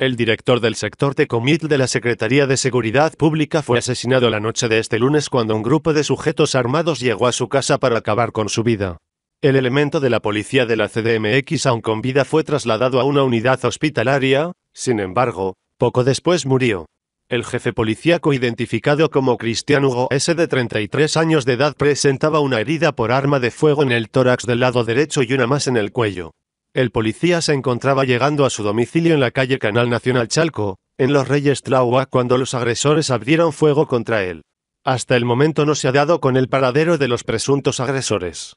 El director del sector de Comit de la Secretaría de Seguridad Pública fue asesinado la noche de este lunes cuando un grupo de sujetos armados llegó a su casa para acabar con su vida. El elemento de la policía de la CDMX aún con vida fue trasladado a una unidad hospitalaria, sin embargo, poco después murió. El jefe policíaco identificado como Cristian Hugo S. de 33 años de edad presentaba una herida por arma de fuego en el tórax del lado derecho y una más en el cuello. El policía se encontraba llegando a su domicilio en la calle Canal Nacional Chalco, en Los Reyes Tlahua, cuando los agresores abrieron fuego contra él. Hasta el momento no se ha dado con el paradero de los presuntos agresores.